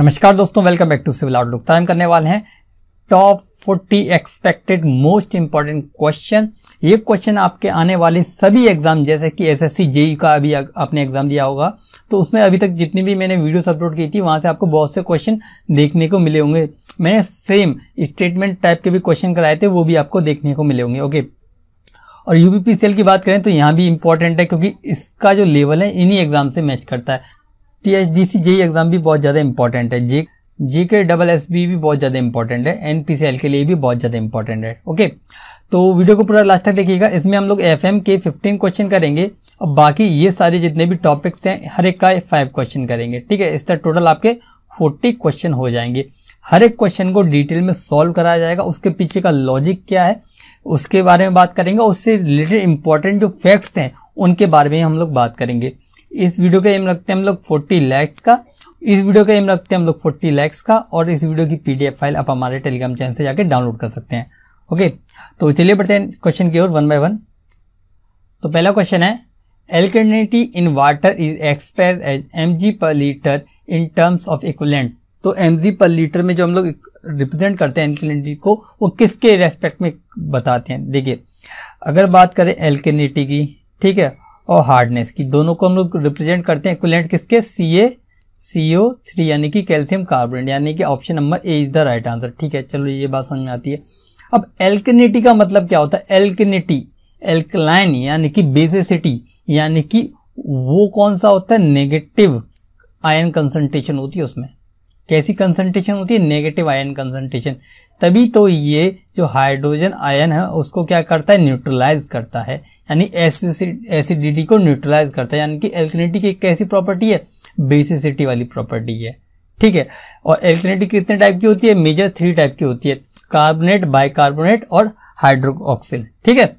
नमस्कार दोस्तों welcome back to civil outlook time करने वाले हैं top 40 expected most important question ये क्वेश्चन आपके आने वाले सभी एग्जाम जैसे कि एसएससी जेई e का अभी आपने एग्जाम दिया होगा तो उसमें अभी तक जितनी भी मैंने वीडियोस अपलोड की थी वहां से आपको बहुत से क्वेश्चन देखने को मिले होंगे मैंने सेम स्टेटमेंट टाइप के भी क्वेश्चन कराए थे वो भी आपको देखने को मिले होंगे ओके और यूपीपी की बात करें तो यहाँ भी इंपॉर्टेंट है क्योंकि इसका जो लेवल है इन्हीं एग्जाम से मैच करता है T H D C JE exam भी बहुत ज़्यादा इंपॉर्टेंट है जी जी के डबल एस बी भी बहुत ज़्यादा इंपॉर्टेंट है एन पी सी एल के लिए भी बहुत ज़्यादा इंपॉर्टेंट है ओके तो वीडियो को पूरा लास्ट तक देखिएगा इसमें हम लोग एफ एम के फिफ्टीन क्वेश्चन करेंगे और बाकी ये सारे जितने भी टॉपिक्स हैं हर एक का फाइव क्वेश्चन करेंगे ठीक है इस तरह टोटल आपके फोर्टी क्वेश्चन हो जाएंगे हर एक क्वेश्चन को डिटेल में सॉल्व कराया जाएगा उसके पीछे का लॉजिक क्या है उसके बारे में बात करेंगे उससे रिलेटेड इंपॉर्टेंट जो फैक्ट्स हैं उनके बारे में हम लोग बात करेंगे इस वीडियो का एम रखते हैं हम लोग फोर्टी लैक्स का इस वीडियो का एम रखते हैं हम लोग फोर्टी लैक्स का और इस वीडियो की पीडीएफ फाइल आप हमारे टेलीग्राम चैनल से जाकर डाउनलोड कर सकते हैं ओके तो चलिए बढ़ते हैं क्वेश्चन की ओर वन बाय वन तो पहला क्वेश्चन है alkalinity in water is express as M per litre in terms of equivalent तो एम पर लीटर में जो हम लोग रिप्रेजेंट करते हैं एल्केनिटी को वो किसके रेस्पेक्ट में बताते हैं देखिए अगर बात करें एल्केनिटी की ठीक है और हार्डनेस की दोनों को हम लोग रिप्रेजेंट करते हैं इक्विलेंट किसके सी ए सी ओ थ्री यानी कि कैल्शियम कार्बोनेट यानी कि option number A is the right answer ठीक है चलो ये बात समझ में आती है अब एल्किनिटी का मतलब क्या होता है एल्किनिटी एल्कलाइन यानी कि बेसिसिटी यानी कि वो कौन सा होता है नेगेटिव आयन कंसंट्रेशन होती है उसमें कैसी कंसनट्रेशन होती है नेगेटिव आयन कंसनट्रेशन तभी तो ये जो हाइड्रोजन आयन है उसको क्या करता है न्यूट्रलाइज करता है यानी एसिडिटी को न्यूट्रलाइज करता है यानी कि एल्कनेटी की एक कैसी प्रॉपर्टी है बेसिसिटी वाली प्रॉपर्टी है ठीक है और एल्कनेटी कितने टाइप की होती है मेजर थ्री टाइप की होती है कार्बोनेट बाइकार्बोनेट और हाइड्रोक्सिल ठीक है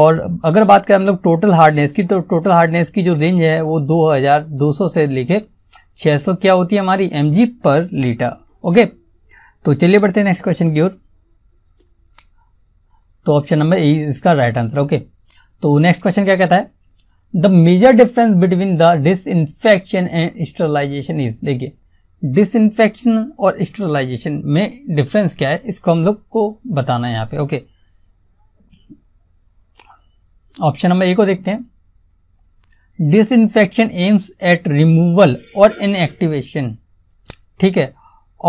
और अगर बात करें हम लोग टोटल हार्डनेस की तो टोटल हार्डनेस की जो रेंज है वो 2200 से लेके 600 क्या होती है हमारी एम पर लीटर ओके तो चलिए बढ़ते हैं नेक्स्ट क्वेश्चन की ओर तो ऑप्शन नंबर ए इसका राइट आंसर ओके तो नेक्स्ट क्वेश्चन क्या कहता है the major difference between the disinfection and sterilisation is देखिए डिसइंफेक्शन और स्टरलाइजेशन में डिफरेंस क्या है इसको हम लोग को बताना है यहाँ पे ओके ऑप्शन नंबर ए को देखते हैं डिसइंफेक्शन एम्स एट रिमूवल और इनएक्टिवेशन ठीक है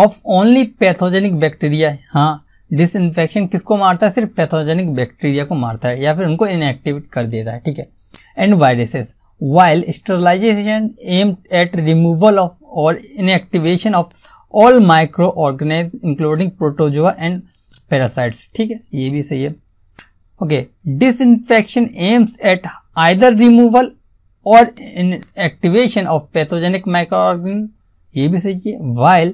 ऑफ ओनली पैथोजेनिक बैक्टीरिया हाँ डिसइंफेक्शन किसको मारता है सिर्फ पैथोजेनिक बैक्टीरिया को मारता है या फिर उनको इनएक्टिवेट कर देता है ठीक है and viruses sterilisation aims at removal of और inactivation of all microorganisms including protozoa and parasites ठीक है ये भी सही है okay disinfection aims at either removal और एक्टिवेशन ऑफ पैथोजेनिक माइक्रोऑर्गेनिज्म ये भी सही है while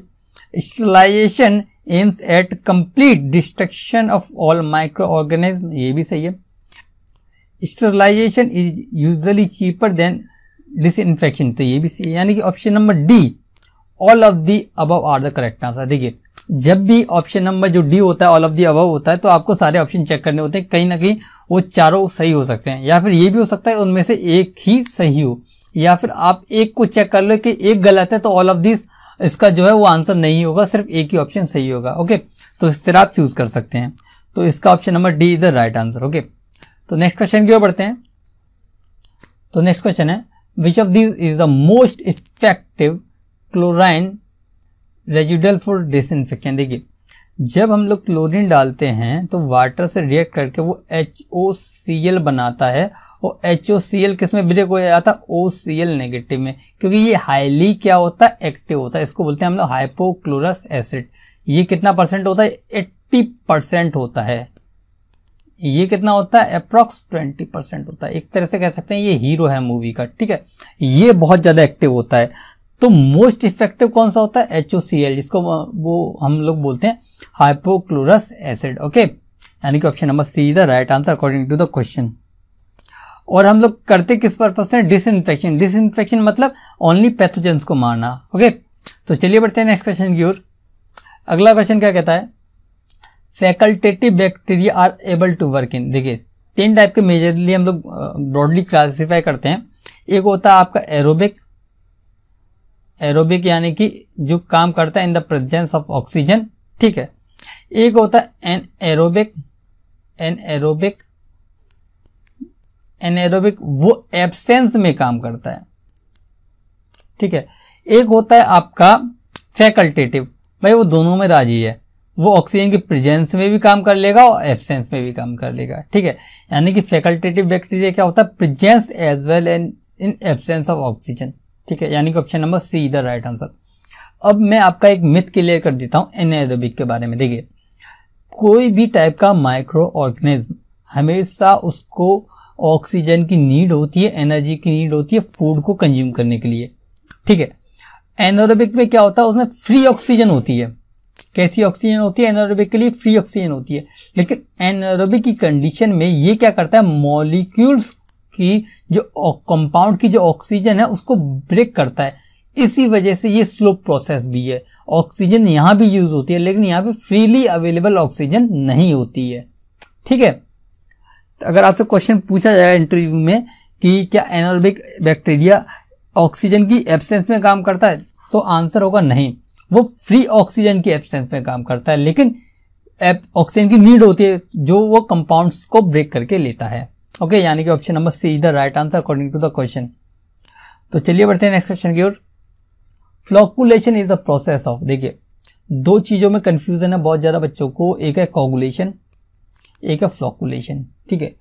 sterilisation aims at complete destruction of all microorganism ये भी सही है sterilisation is usually cheaper than disinfection तो ये भी सही यानी कि option number D all of the above are the correct answer देखिए जब भी ऑप्शन नंबर जो डी होता है ऑल ऑफ दी अबव होता है तो आपको सारे ऑप्शन चेक करने होते हैं कहीं ना कहीं वो चारों सही हो सकते हैं या फिर ये भी हो सकता है उनमें से एक ही सही हो या फिर आप एक को चेक कर लो कि एक गलत है तो ऑल ऑफ दिस इसका जो है वो आंसर नहीं होगा सिर्फ एक ही ऑप्शन सही होगा ओके तो इस तरह आप चूज कर सकते हैं तो इसका option number D is the right answer okay तो नेक्स्ट क्वेश्चन की ओर बढ़ते हैं तो नेक्स्ट क्वेश्चन है which of this is the most effective chlorine residual for disinfection देखिए जब हम लोग क्लोरीन डालते हैं तो वाटर से रिएक्ट करके वो एच ओ सी एल बनाता है और एच ओ सी एल किस में ब्रेक हो जाता है ओ सी एल नेगेटिव में क्योंकि ये हाईली क्या होता है एक्टिव होता है इसको बोलते हैं हम लोग हाइपोक्लोरस एसिड ये कितना परसेंट होता है एट्टी परसेंट होता है ये कितना होता है अप्रॉक्स ट्वेंटी परसेंट होता है एक तरह से कह सकते हैं ये हीरो है मूवी का ठीक है ये बहुत ज़्यादा एक्टिव होता है तो मोस्ट इफेक्टिव कौन सा होता है एच जिसको वो हम लोग बोलते हैं हाइपोक्लोरस एसिड ओके यानी कि option number C the right answer according to the question और हम लोग करते किस परपज से डिस इन्फेक्शन मतलब ओनली पैथोजेंस को मारना ओके तो चलिए बढ़ते हैं नेक्स्ट क्वेश्चन की ओर अगला क्वेश्चन क्या कहता है facultative bacteria are able to work in देखिए तीन टाइप के मेजरली हम लोग ब्रॉडली क्लासीफाई करते हैं एक होता है आपका एरोबिक एरोबिक यानी कि जो काम करता है in the presence of oxygen ठीक है एक होता है anaerobic anaerobic anaerobic वो एब्सेंस में काम करता है ठीक है एक होता है आपका फैकल्टेटिव भाई वो दोनों में राजी है वो ऑक्सीजन की प्रेजेंस में भी काम कर लेगा और एब्सेंस में भी काम कर लेगा ठीक है यानी कि फैकल्टेटिव बैक्टीरिया क्या होता है presence as well and in absence of oxygen ठीक है यानी कि ऑप्शन नंबर सी इधर राइट आंसर अब मैं आपका एक मिथ क्लियर कर देता हूँ एन एरोबिक के बारे में देखिए कोई भी टाइप का माइक्रो ऑर्गेनिज्म हमेशा उसको ऑक्सीजन की नीड होती है एनर्जी की नीड होती है फूड को कंज्यूम करने के लिए ठीक है एनोरोबिक में क्या होता है उसमें फ्री ऑक्सीजन होती है कैसी ऑक्सीजन होती है एनोरोबिक के लिए फ्री ऑक्सीजन होती है लेकिन एनोरोबिक की कंडीशन में ये क्या करता है मॉलिक्यूल्स की जो कंपाउंड की जो ऑक्सीजन है उसको ब्रेक करता है इसी वजह से ये स्लो प्रोसेस भी है ऑक्सीजन यहाँ भी यूज़ होती है लेकिन यहाँ पे फ्रीली अवेलेबल ऑक्सीजन नहीं होती है ठीक है तो अगर आपसे क्वेश्चन पूछा जाए इंटरव्यू में कि क्या एनोरबिक बैक्टीरिया ऑक्सीजन की एब्सेंस में काम करता है तो आंसर होगा नहीं वो फ्री ऑक्सीजन की एब्सेंस में काम करता है लेकिन ऑक्सीजन की नीड होती है जो वो कंपाउंड्स को ब्रेक करके लेता है ओके यानी कि option number C is the right answer according to the question तो चलिए बढ़ते हैं नेक्स्ट क्वेश्चन की ओर flocculation is the process of देखिए दो चीज़ों में कंफ्यूजन है बहुत ज़्यादा बच्चों को एक है कॉगुलेशन एक है फ्लॉकुलेशन ठीक है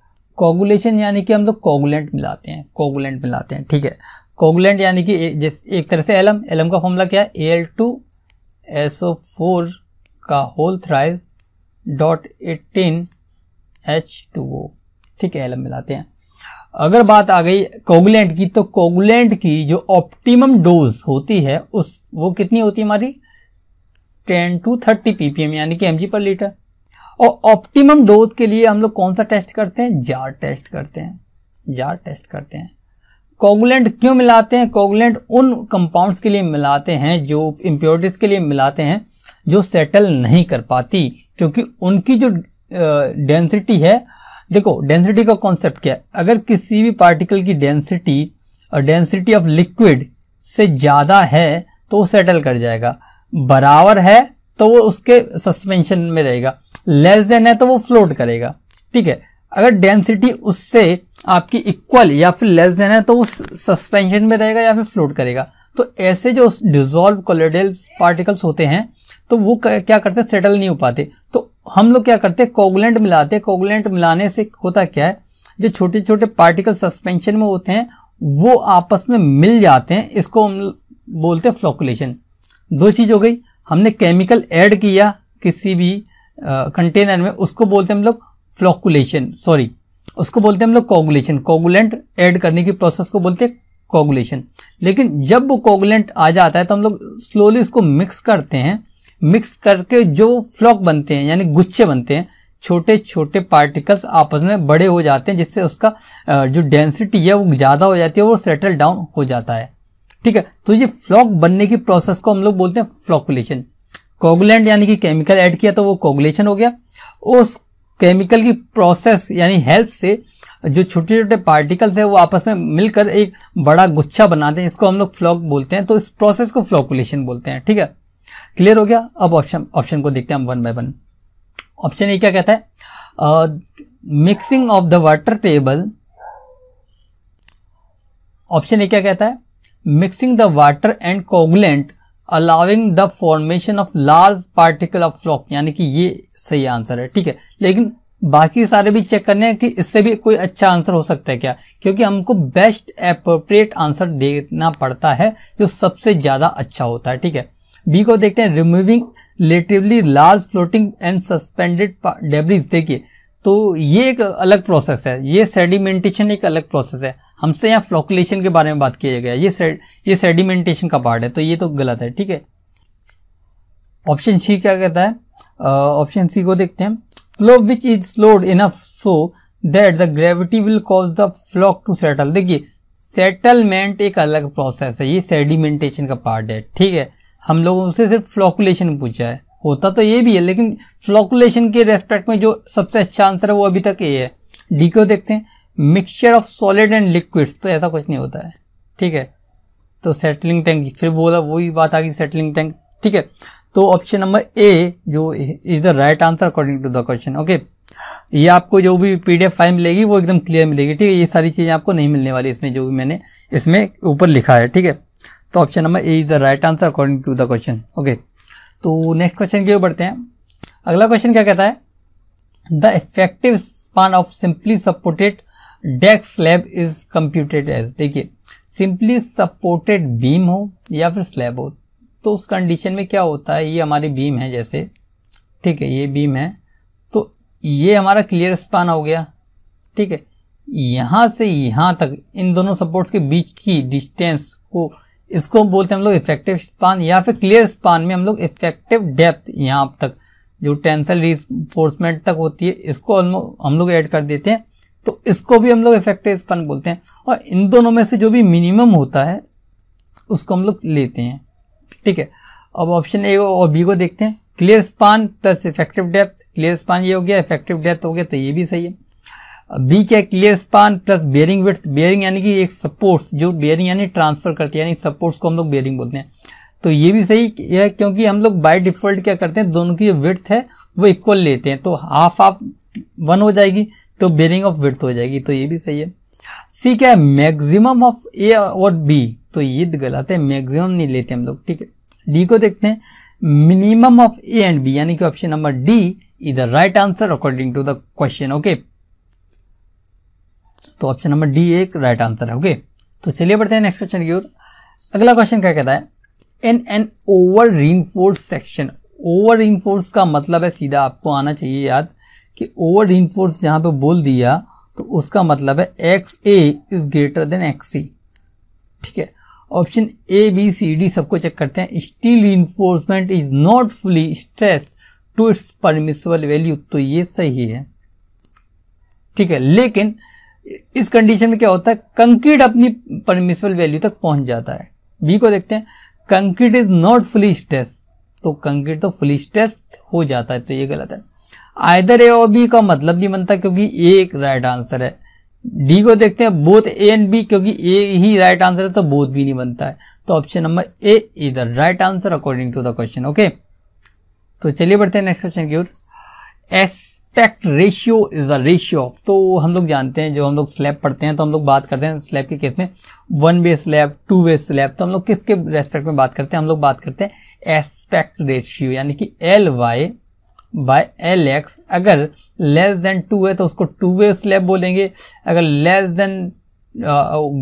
कॉगुलेशन यानी कि हम लोग कॉगुलेंट मिलाते हैं कॉगुलेंट मिलाते हैं ठीक है कॉगुलेंट यानी कि जिस एक तरह से एलम एलम का फॉर्मूला क्या है L two S O four का whole thrive dot eighteen H two O ठीक है एलम मिलाते हैं अगर बात आ गई कोगुलेंट की तो कोगुलेंट की जो ऑप्टिमम डोज होती है उस वो कितनी होती है हमारी टेन टू थर्टी पीपीएम यानी कि एमजी पर लीटर और ऑप्टिमम डोज के लिए हम लोग कौन सा टेस्ट करते हैं जार टेस्ट करते हैं जार टेस्ट करते हैं कोगुलेंट क्यों मिलाते हैं कोगुलेंट उन कंपाउंड्स के लिए मिलाते हैं जो इम्प्योरिटीज के लिए मिलाते हैं जो सेटल नहीं कर पाती क्योंकि उनकी जो डेंसिटी है देखो डेंसिटी का कॉन्सेप्ट क्या है अगर किसी भी पार्टिकल की डेंसिटी और डेंसिटी ऑफ लिक्विड से ज़्यादा है तो वो सेटल कर जाएगा बराबर है तो वो उसके सस्पेंशन में रहेगा लेस देन है तो वो फ्लोट करेगा ठीक है अगर डेंसिटी उससे आपकी इक्वल या फिर लेस देन है तो वो सस्पेंशन में रहेगा या फिर फ्लोट करेगा तो ऐसे जो डिजोल्व कोलेडल पार्टिकल्स होते हैं तो वो क्या करते सेटल नहीं हो पाते तो हम लोग क्या करते हैं कोगुलेंट मिलाते हैं कोगुलेंट मिलाने से होता क्या है जो छोटे छोटे पार्टिकल सस्पेंशन में होते हैं वो आपस में मिल जाते हैं इसको हम बोलते हैं फ्लोकुलेशन दो चीज़ हो गई हमने केमिकल ऐड किया किसी भी कंटेनर में उसको बोलते हैं हम लोग फ्लोकुलेशन सॉरी उसको बोलते हैं हम लोग कोगुलेशन कोगुलेंट ऐड करने की प्रोसेस को बोलते हैं कोगुलेशन लेकिन जब वो कोगुलेंट आ जाता है तो हम लोग स्लोली इसको मिक्स करते हैं मिक्स करके जो फ्लॉक बनते हैं यानी गुच्छे बनते हैं छोटे छोटे पार्टिकल्स आपस में बड़े हो जाते हैं जिससे उसका जो डेंसिटी है वो ज़्यादा हो जाती है वो सेटल डाउन हो जाता है ठीक है तो ये फ्लॉक बनने की प्रोसेस को हम लोग बोलते हैं फ्लॉकुलेशन कोगुलेंट यानी कि केमिकल ऐड किया तो वो कोगुलेशन हो गया उस केमिकल की प्रोसेस यानी हेल्प से जो छोटे छोटे पार्टिकल्स है वो आपस में मिलकर एक बड़ा गुच्छा बनाते हैं इसको हम लोग फ्लॉक बोलते हैं तो इस प्रोसेस को फ्लॉकुलेशन बोलते हैं ठीक है क्लियर हो गया अब ऑप्शन ऑप्शन को देखते हैं हम one by one option A क्या कहता है mixing of the water table option A क्या कहता है mixing the water and coagulant allowing the formation of large particle of floc यानी कि ये सही आंसर है ठीक है लेकिन बाकी सारे भी चेक करने हैं कि इससे भी कोई अच्छा आंसर हो सकता है क्या क्योंकि हमको बेस्ट अप्रोप्रिएट आंसर देना पड़ता है जो सबसे ज़्यादा अच्छा होता है ठीक है बी को देखते हैं removing relatively large floating and suspended debris देखिए तो ये एक अलग प्रोसेस है ये सेडिमेंटेशन एक अलग प्रोसेस है हमसे यहाँ फ्लोकुलेशन के बारे में बात किया गया ये ये सेडिमेंटेशन का पार्ट है तो ये तो गलत है ठीक है ऑप्शन सी क्या कहता है ऑप्शन uh, सी को देखते हैं flow which is slowed enough so that the gravity will cause the floc to settle देखिए सेटलमेंट एक अलग प्रोसेस है ये सेडिमेंटेशन का पार्ट है ठीक है हम लोगों से सिर्फ फ्लॉकुलेशन पूछा है होता तो ये भी है लेकिन फ्लॉकुलेशन के रेस्पेक्ट में जो सबसे अच्छा आंसर है वो अभी तक ये है डी को देखते हैं mixture of solid and liquids तो ऐसा कुछ नहीं होता है ठीक है तो सेटलिंग टैंक फिर बोला वही बात आ गई सेटलिंग टैंक ठीक है तो ऑप्शन नंबर ए जो is the right answer according to the question okay ये आपको जो भी पी फाइल मिलेगी वो एकदम क्लियर मिलेगी ठीक है ये सारी चीज़ें आपको नहीं मिलने वाली इसमें जो भी मैंने इसमें ऊपर लिखा है ठीक है तो option number A is the right answer according to the question okay तो नेक्स्ट क्वेश्चन की ओर बढ़ते हैं अगला क्वेश्चन क्या कहता है the effective span of simply supported desk slab is computed as देखिए सिंपली सपोर्टेड बीम हो या फिर स्लैब हो तो उस कंडीशन में क्या होता है ये हमारी बीम है जैसे ठीक है ये बीम है तो ये हमारा क्लियर स्पान हो गया ठीक है यहाँ से यहाँ तक इन दोनों सपोर्ट्स के बीच की डिस्टेंस को इसको बोलते हैं हम लोग इफेक्टिव स्पान या फिर क्लियर स्पान में हम लोग इफेक्टिव डेप्थ यहाँ तक जो टेंसल रिफोर्समेंट तक होती है इसको हम लोग ऐड कर देते हैं तो इसको भी हम लोग इफेक्टिव स्पन बोलते हैं और इन दोनों में से जो भी मिनिमम होता है उसको हम लोग लेते हैं ठीक है अब ऑप्शन ए और बी को देखते हैं clear span plus effective depth clear span ये हो गया इफेक्टिव डेप्थ हो गया तो ये भी सही है बी क्या clear span plus bearing with bearing यानी कि एक सपोर्ट्स जो बेयरिंग यानी ट्रांसफर करती है यानी सपोर्ट्स को हम लोग बेयरिंग बोलते हैं तो ये भी सही है क्योंकि हम लोग बाय डिफ़ॉल्ट क्या करते हैं दोनों की जो विथ है वो इक्वल लेते हैं तो हाफ आप वन हो जाएगी तो बेरिंग ऑफ विर्थ हो जाएगी तो ये भी सही है सी क्या है मैग्जिम ऑफ ए और बी तो ये गलत है मैक्सिमम नहीं लेते हम लोग ठीक है डी को देखते हैं minimum of A and B यानी कि option number D is the right answer according to the question okay तो ऑप्शन नंबर डी एक राइट आंसर है ओके तो चलिए बढ़ते हैं नेक्स्ट क्वेश्चन की ओर अगला क्वेश्चन क्या कहता है in an over reinforce section over reinforce का मतलब है सीधा आपको आना चाहिए याद कि ओवर रीनफोर्स जहां पे बोल दिया तो उसका मतलब है X A is greater than X C ठीक है option A B C D सबको चेक करते हैं steel reinforcement is not fully stress to its permissible value तो ये सही है ठीक है लेकिन इस कंडीशन में क्या होता है कंक्रीट अपनी परमिसिबल वैल्यू तक पहुंच जाता है बी को देखते हैं concrete is not fully stress तो कंक्रीट तो फुली स्ट्रेस हो जाता है तो ये गलत है आयदर ए और बी का मतलब नहीं बनता क्योंकि ए एक राइट आंसर है डी को देखते हैं बोथ ए एंड बी क्योंकि ए ही राइट आंसर है तो बोथ भी नहीं बनता है तो ऑप्शन नंबर ए इधर right answer according to the question okay तो चलिए बढ़ते हैं नेक्स्ट क्वेश्चन की ओर aspect ratio is a ratio तो हम लोग जानते हैं जो हम लोग स्लैब पढ़ते हैं तो हम लोग बात करते हैं स्लैब के केस में one way slab two way slab तो हम लोग किसके रेस्पेक्ट में बात करते हैं हम लोग बात करते हैं एस्पेक्ट रेशियो यानी कि L Y by L X अगर लेस देन टू है तो उसको टू वे स्लैब बोलेंगे अगर लेस देन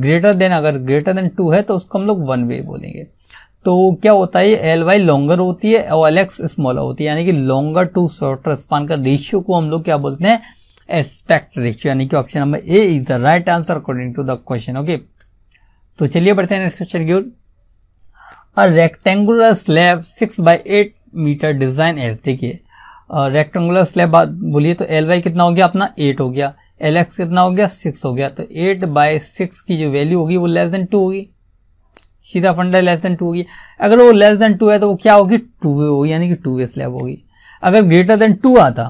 ग्रेटर देन अगर ग्रेटर देन टू है तो उसको हम लोग वन वे बोलेंगे तो क्या होता है एल वाई लॉन्गर होती है और एल एक्स स्मॉलर होती है यानी कि लॉन्गर टू शॉर्टर स्पान का रेशियो को हम लोग क्या बोलते हैं एस्पेक्ट रेशियो यानी कि option number A is the right answer according to the question okay तो चलिए बढ़ते हैं नेक्स्ट क्वेश्चन की ओर a rectangular slab six by eight metre design as देखिए रेक्टेंगुलर स्लैब बात बोलिए तो एल वाई कितना हो गया अपना एट हो गया एल एक्स कितना हो गया सिक्स हो गया तो एट बाय सिक्स की जो वैल्यू होगी वो लेस देन टू होगी सीधा फंडा लेस देन टू होगी अगर वो लेस देन टू है तो वो क्या होगी टू वे होगी यानी कि टू वे स्लैब होगी अगर ग्रेटर देन टू आता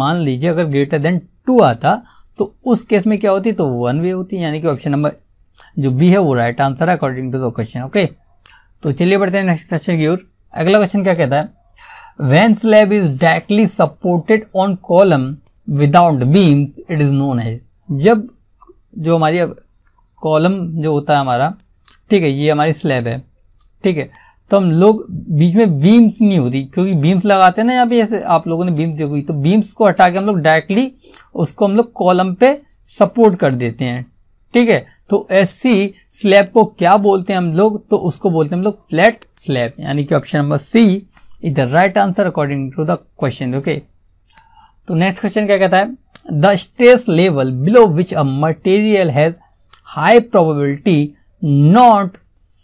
मान लीजिए अगर ग्रेटर देन टू आता तो उस केस में क्या होती तो वन वे होती यानी कि ऑप्शन नंबर जो बी है वो राइट आंसर है according to the question okay तो चलिए बढ़ते हैं नेक्स्ट क्वेश्चन की ओर अगला क्वेश्चन क्या कहता है when slab is directly supported on column without beams it is known है जब जो हमारी कॉलम जो होता है हमारा ठीक है ये हमारी स्लैब है ठीक है तो हम लोग बीच में बीम्स नहीं होती क्योंकि बीम्स लगाते हैं ना यहाँ पे ऐसे आप लोगों ने बीम्स देखी तो बीम्स को हटा के हम लोग डायरेक्टली उसको हम लोग कॉलम पे सपोर्ट कर देते हैं ठीक है तो ऐसी स्लैब को क्या बोलते हैं हम लोग तो उसको बोलते हैं हम लोग फ्लैट स्लैब यानी कि option number C is the right answer according to the question okay तो नेक्स्ट क्वेश्चन क्या कहता है the stress level below which a material has high probability not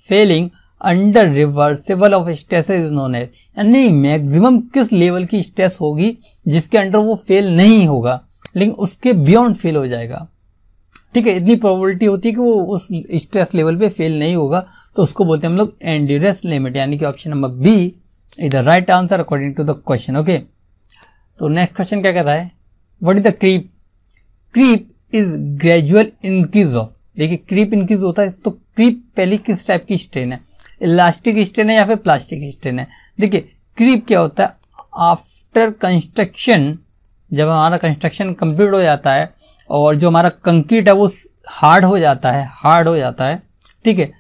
failing under reversible of stress is known as यानी maximum किस level की stress होगी जिसके under वो फेल नहीं होगा लेकिन उसके बियॉन्ड फेल हो जाएगा ठीक है इतनी प्रोबेबिलिटी होती है कि वो उस स्ट्रेस लेवल पे फेल नहीं होगा तो उसको बोलते हैं हम लोग एंडस लिमिट यानी कि option number B is the right answer according to the question okay तो नेक्स्ट क्वेश्चन क्या कहता है what is the creep creep is gradual increase of देखिए क्रीप इंक्रीज होता है तो क्रीप पहली किस टाइप की स्ट्रेन है इलास्टिक स्ट्रेन है या फिर प्लास्टिक स्ट्रेन है देखिए क्रीप क्या होता है आफ्टर कंस्ट्रक्शन जब हमारा कंस्ट्रक्शन कंप्लीट हो जाता है और जो हमारा कंक्रीट है वो हार्ड हो जाता है हार्ड हो जाता है ठीक है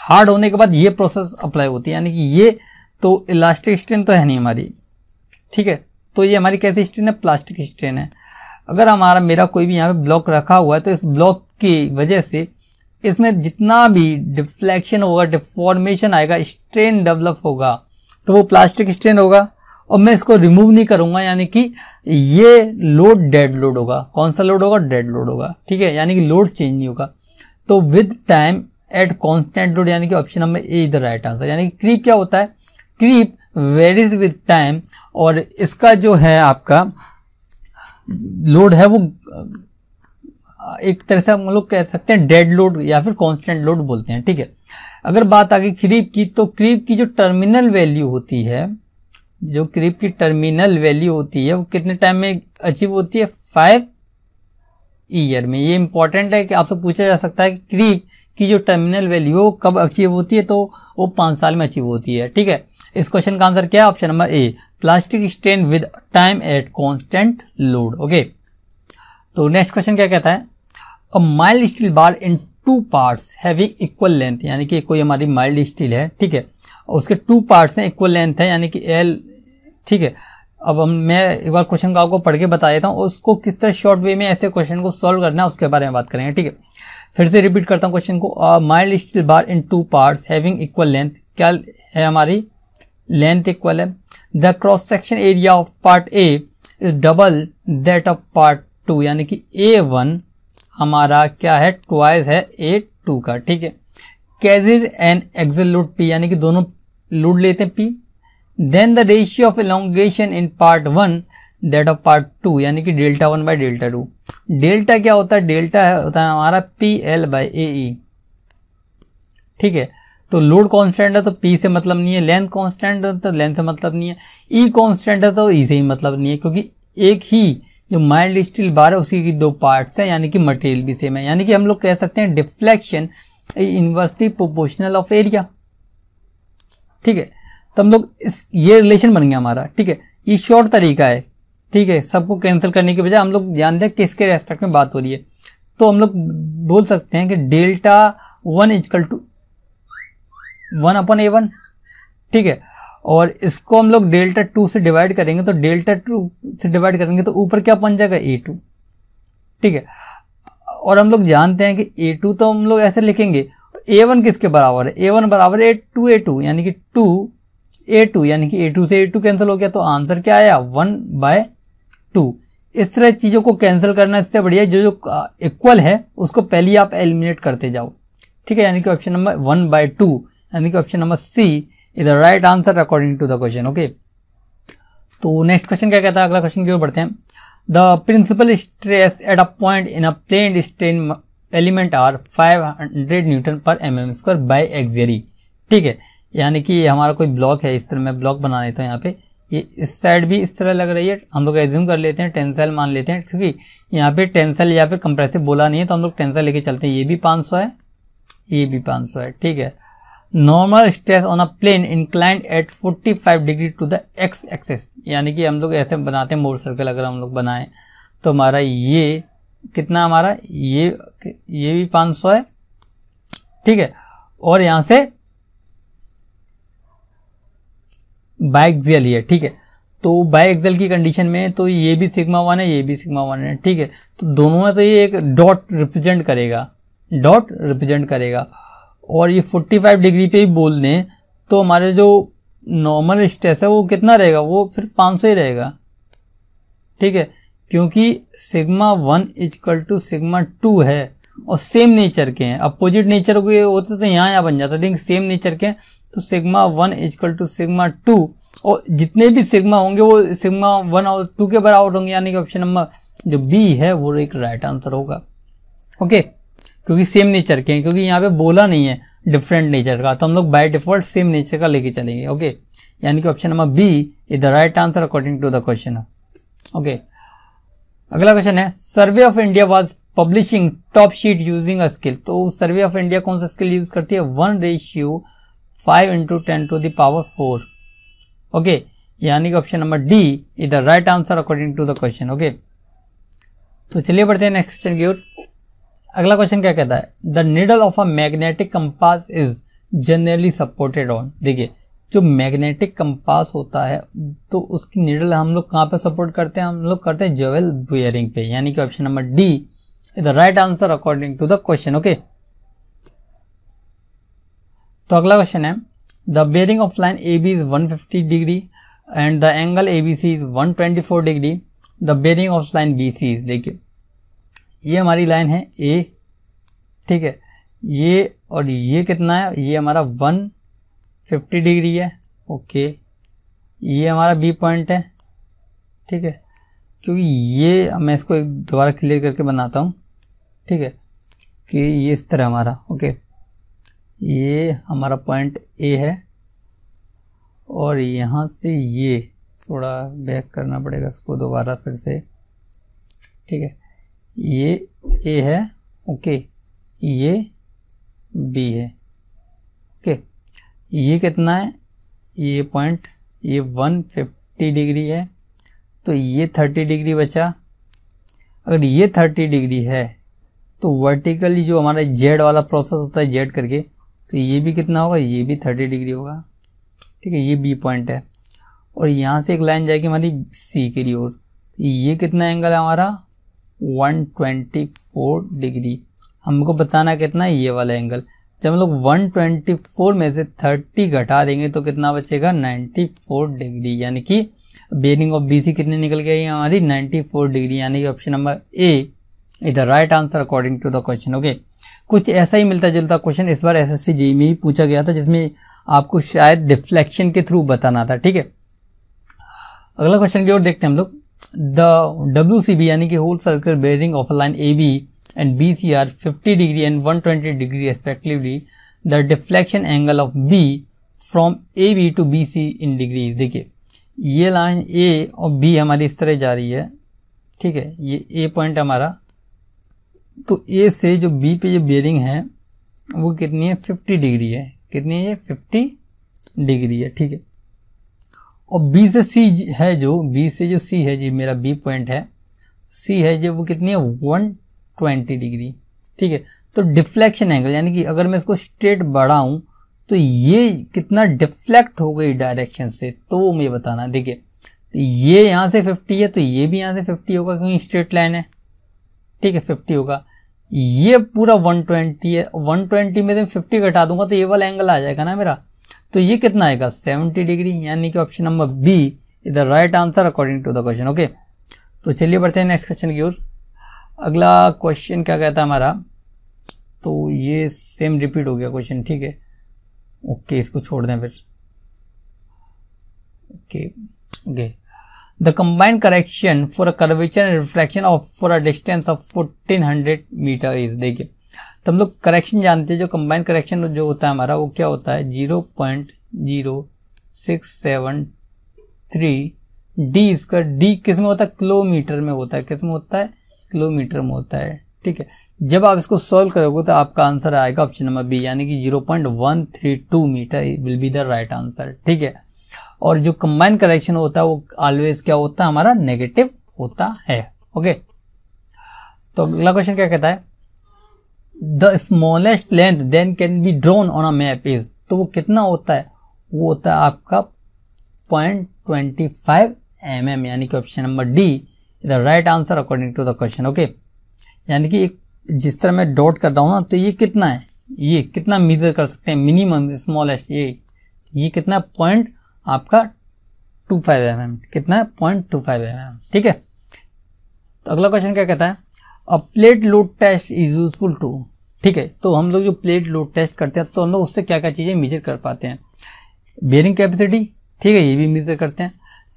हार्ड होने के बाद ये प्रोसेस अप्लाई होती है यानी कि ये तो इलास्टिक स्ट्रेन तो है नहीं हमारी ठीक है तो ये हमारी कैसी स्ट्रेन है प्लास्टिक स्ट्रेन है अगर हमारा मेरा कोई भी यहाँ पे ब्लॉक रखा हुआ है तो इस ब्लॉक की वजह से इसमें जितना भी डिफ्लेक्शन होगा डिफॉर्मेशन आएगा स्ट्रेन डेवलप होगा तो वो प्लास्टिक स्ट्रेन होगा और मैं इसको रिमूव नहीं करूंगा यानी कि ये लोड डेड लोड होगा कौन सा लोड होगा डेड लोड होगा ठीक है यानी कि लोड चेंज नहीं होगा तो with time at constant load यानी कि option number A is the right answer यानी कि क्रीप क्या होता है क्रीप वेरीज विद टाइम और इसका जो है आपका लोड है वो एक तरह से हम लोग कह सकते हैं डेड लोड या फिर कांस्टेंट लोड बोलते हैं ठीक है अगर बात आ गई क्रीप की तो क्रीप की जो टर्मिनल वैल्यू होती है जो क्रीप की टर्मिनल वैल्यू होती है वो कितने टाइम में अचीव होती है फाइव ईयर में ये इंपॉर्टेंट है कि आपसे पूछा जा सकता है कि क्रीप की जो टर्मिनल वैल्यू हो कब अचीव होती है तो वो पाँच साल में अचीव होती है ठीक है इस क्वेश्चन का आंसर क्या है option number A plastic strain with time at constant load okay तो नेक्स्ट क्वेश्चन क्या कहता है a mild steel bar in two parts having equal length यानी कि कोई हमारी माइल्ड स्टील है ठीक है उसके टू पार्ट्स हैं इक्वल लेंथ है यानी कि एल ठीक है अब हम मैं एक बार क्वेश्चन का आपको पढ़ के बता देता हूँ उसको किस तरह शॉर्ट वे में ऐसे क्वेश्चन को सॉल्व करना है उसके बारे में बात करेंगे ठीक है फिर से रिपीट करता हूँ क्वेश्चन को mild steel bar in two parts having equal length क्या है हमारी लेंथ इक्वल है the cross section area of part A is double that of part two यानी कि ए वन हमारा क्या है ट्वाइस है ए टू का ठीक है carries and axial load P यानी कि दोनों लूट लेते हैं P then the ratio of elongation in part one that of part two यानी कि delta one by delta two delta क्या होता है डेल्टा है होता है हमारा P L by A E ठीक है तो लोड कांस्टेंट है तो पी से मतलब नहीं है लेंथ कांस्टेंट है तो लेंथ से मतलब नहीं है ई e कांस्टेंट है तो ई e से ही मतलब नहीं है क्योंकि एक ही जो माइल्ड स्टील बार है उसी की दो पार्ट्स हैं यानी कि मटेरियल भी सेम है यानी कि हम लोग कह सकते हैं deflection inversely proportional of area ठीक है तो हम लोग इस ये रिलेशन बन गया हमारा ठीक है ये शॉर्ट तरीका है ठीक है सबको कैंसिल करने के बजाय हम लोग ध्यान दें किसके रेस्पेक्ट में बात हो रही है तो हम लोग बोल सकते हैं कि delta one is equal to one upon A one ठीक है और इसको हम लोग डेल्टा टू से डिवाइड करेंगे तो डेल्टा टू से डिवाइड करेंगे तो ऊपर क्या बन जाएगा ए टू ठीक है और हम लोग जानते हैं कि ए टू तो हम लोग ऐसे लिखेंगे ए वन किसके बराबर है ए वन बराबर ए टू ए टू यानी कि टू ए टू यानी कि ए टू से ए टू कैंसिल हो गया तो आंसर क्या आया वन बाय टू इस तरह चीज़ों को कैंसिल करना इससे बढ़िया जो जो इक्वल है उसको पहले आप एलिमिनेट करते जाओ ठीक है यानी कि option number one by two यानी कि option number C is the right answer according to the question okay तो नेक्स्ट क्वेश्चन क्या कहता है अगला क्वेश्चन की ओर बढ़ते हैं the principal stress at a point in a plane strain element are 500 newton per M M square by एक्जेरी ठीक है यानी कि हमारा कोई ब्लॉक है इस तरह मैं ब्लॉक बना लेता हूँ यहाँ पे ये इस साइड भी इस तरह लग रही है हम लोग एज्यूम कर लेते हैं टेंसल मान लेते हैं क्योंकि यहाँ पे टेंसल या फिर कंप्रेसिव बोला नहीं है तो हम लोग टेंसल लेके चलते हैं ये भी 500 है ये भी 500 है ठीक है normal stress on a plane inclined at 45 degree to the X axis यानी कि हम लोग ऐसे बनाते हैं मोर सर्कल अगर हम लोग बनाएं तो हमारा ये कितना हमारा ये ये भी 500 है ठीक है और यहां से बाइक्सियल ही है ठीक है तो बाई एक्सेल की कंडीशन में तो ये भी सिग्मा वन है ये भी सिग्मा वन है ठीक है तो दोनों में तो ये एक डॉट रिप्रेजेंट करेगा डॉट रिप्रेजेंट करेगा और ये 45 डिग्री पे ही बोल दें तो हमारे जो नॉर्मल स्ट्रेस है वो कितना रहेगा वो फिर 500 ही रहेगा ठीक है क्योंकि sigma one is equal to sigma two है और सेम नेचर के हैं अपोजिट नेचर के होते तो यहाँ यहाँ बन जाता है लेकिन सेम नेचर के हैं तो sigma one is equal to sigma two और जितने भी सिग्मा होंगे वो सिग्मा वन और टू के बराबर होंगे यानी कि ऑप्शन नंबर जो बी है वो एक राइट आंसर होगा ओके okay? क्योंकि सेम नेचर के हैं क्योंकि यहाँ पे बोला नहीं है डिफरेंट नेचर का तो हम लोग बाय डिफॉल्ट सेम नेचर का लेके चलेंगे ओके यानी कि option number B is the right answer according to the question okay अगला क्वेश्चन है survey of India was publishing top sheet using a scale तो सर्वे ऑफ इंडिया कौन सा स्किल यूज करती है one ratio five into ten to the power four okay यानी कि option number D is the right answer according to the question okay तो चलिए बढ़ते हैं नेक्स्ट क्वेश्चन की ओर अगला क्वेश्चन क्या कहता है the needle of a magnetic compass is generally supported on देखिए जो मैग्नेटिक कंपास होता है तो उसकी निडल हम लोग कहाँ पे सपोर्ट करते हैं हम लोग करते हैं जवेल बियरिंग पे यानी कि option number D is the right answer according to the question okay तो अगला क्वेश्चन है the bearing of line A B is 150 degree and the angle A B C is 124 degree the bearing of line B C is देखिए ये हमारी line है ए ठीक है ये और ये कितना है ये हमारा वन फिफ्टी डिग्री है ओके ये हमारा बी पॉइंट है ठीक है क्योंकि ये मैं इसको एक दोबारा क्लियर करके बनाता हूँ ठीक है कि ये इस तरह हमारा ओके ये हमारा पॉइंट ए है और यहाँ से ये थोड़ा बैक करना पड़ेगा इसको दोबारा फिर से ठीक है ये ए है ओके ये बी है ओके ये कितना है ये पॉइंट ये वन फिफ्टी डिग्री है तो ये थर्टी डिग्री बचा अगर ये थर्टी डिग्री है तो वर्टिकली जो हमारा जेड वाला प्रोसेस होता है जेड करके तो ये भी कितना होगा ये भी थर्टी डिग्री होगा ठीक है ये बी पॉइंट है और यहाँ से एक लाइन जाएगी हमारी सी के लिए और तो ये कितना एंगल है हमारा 124 डिग्री हमको बताना कितना है ये वाला एंगल जब हम लोग 124 में से 30 घटा देंगे तो कितना बचेगा 94 डिग्री यानी कि बेरिंग ऑफ बीसी कितने निकल गए हमारी 94 डिग्री यानी कि option number A is the right answer according to the question okay कुछ ऐसा ही मिलता जुलता क्वेश्चन इस बार एस एस में ही पूछा गया था जिसमें आपको शायद डिफ्लेक्शन के थ्रू बताना था ठीक है अगला क्वेश्चन की ओर देखते हैं हम लोग the WCB यानी कि whole circle bearing of a line AB and BC are 50 degree and 120 degree respectively the deflection angle of B from AB to BC in degrees देखिए ये लाइन A और B हमारी इस तरह जा रही है ठीक है ये A पॉइंट हमारा तो A से जो B पे जो बेरिंग है वो कितनी है 50 डिग्री है कितनी है ये 50 डिग्री है ठीक है और बी से सी है जो बी से जो सी है जी मेरा बी पॉइंट है सी है जो वो कितनी है वन ट्वेंटी डिग्री ठीक है तो डिफ्लेक्शन एंगल यानी कि अगर मैं इसको स्ट्रेट बढ़ाऊँ तो ये कितना डिफ्लेक्ट हो गई डायरेक्शन से तो वो मुझे बताना देखिए तो ये यहाँ से फिफ्टी है तो ये भी यहाँ से फिफ्टी होगा क्योंकि स्ट्रेट लाइन है ठीक है फिफ्टी होगा ये पूरा वन ट्वेंटी है वन ट्वेंटी में से तो फिफ्टी घटा दूंगा तो ये वाला एंगल आ जाएगा ना मेरा तो ये कितना आएगा सेवेंटी डिग्री यानी कि option number B is the right answer according to the question okay तो चलिए बढ़ते हैं नेक्स्ट क्वेश्चन की ओर अगला क्वेश्चन क्या कहता है हमारा तो ये सेम रिपीट हो गया क्वेश्चन ठीक है ओके इसको छोड़ दें फिर okay okay the combine correction for a curvature and reflection of for a distance of fourteen hundred metre is देखिए तो हम लोग करेक्शन जानते हैं जो कंबाइंड करेक्शन जो होता है हमारा वो क्या होता है zero point zero six seven three D इसका डी किस में होता है किलोमीटर में होता है किस में होता है किलोमीटर में होता है ठीक है जब आप इसको सॉल्व करोगे तो आपका आंसर आएगा ऑप्शन नंबर बी यानी कि zero point one three two metre will be the right answer ठीक है और जो कंबाइन करेक्शन होता है वो ऑलवेज क्या होता है हमारा नेगेटिव होता है ओके तो अगला क्वेश्चन क्या कहता है the smallest length then can be drawn on a map is तो वो कितना होता है वो होता है आपका point twenty five M M यानी कि option number D the right answer according to the question okay यानी कि एक जिस तरह मैं डॉट करता हूँ ना तो ये कितना है ये कितना मीजर कर सकते हैं मिनिमम स्मॉलेस्ट ये ये कितना पॉइंट आपका टू फाइव एम एम कितना है point two five M M ठीक है तो अगला क्वेश्चन क्या कहता है अब plate load test is useful to ठीक है तो हम लोग जो प्लेट लोड टेस्ट करते हैं तो हम लोग उससे क्या क्या चीज़ें मेजर कर पाते हैं बेयरिंग कैपेसिटी ठीक है ये भी मेजर करते हैं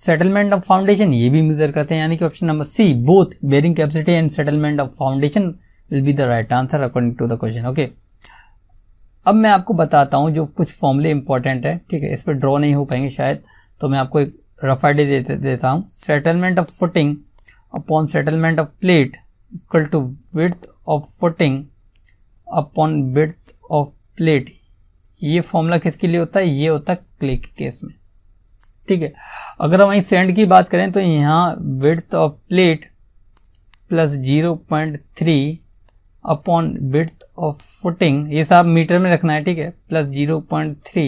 सेटलमेंट ऑफ फाउंडेशन ये भी मेजर करते हैं यानी कि option number C both bearing capacity and settlement of foundation will be the right answer according to the question okay अब मैं आपको बताता हूँ जो कुछ फॉर्मूले इंपॉर्टेंट है ठीक है इस पर ड्रॉ नहीं हो पाएंगे शायद तो मैं आपको एक रफ आइडिया देता हूँ settlement of footing upon settlement of plate is equal to width of footing upon width of plate ये फॉर्मूला किसके लिए होता है ये होता है क्लिक केस में ठीक है अगर हम वहीं सेंड की बात करें तो यहाँ width of plate plus zero point three upon width of footing ये सब मीटर में रखना है ठीक है प्लस जीरो पॉइंट थ्री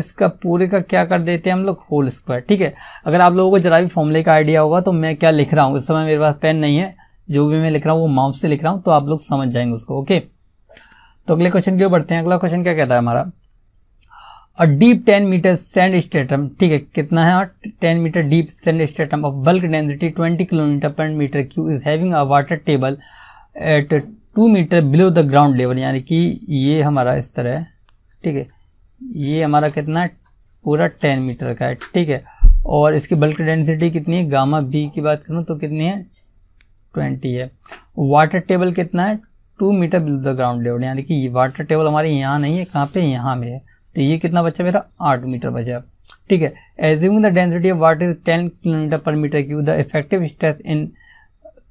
इसका पूरे का क्या कर देते हैं हम लोग होल स्क्वायर ठीक है अगर आप लोगों को जरा भी फॉर्मूले का आइडिया होगा तो मैं क्या लिख रहा हूँ इस समय मेरे पास पेन नहीं है जो भी मैं लिख रहा हूँ वो माउथ से लिख रहा हूँ तो आप लोग समझ जाएंगे उसको ओके तो अगले क्वेश्चन की ओर बढ़ते हैं अगला क्वेश्चन क्या कहता है हमारा a deep ten metre sand stratum ठीक है कितना है ten metre deep sand stratum of bulk density twenty kilometre per metre cube is having a water table at two metre below the ground level यानी कि ये हमारा इस तरह है ठीक है ये हमारा कितना पूरा टेन मीटर का है ठीक है और इसकी बल्क डेंसिटी कितनी है गामा बी की बात करूँ तो कितनी है ट्वेंटी है वाटर टेबल कितना है two metre below the ground level यानी कि वाटर टेबल हमारे यहाँ नहीं है कहाँ पे यहाँ में है तो ये कितना बचा मेरा आठ मीटर बचा ठीक है assuming the density of water is ten kilometre per metre cube the effective stress in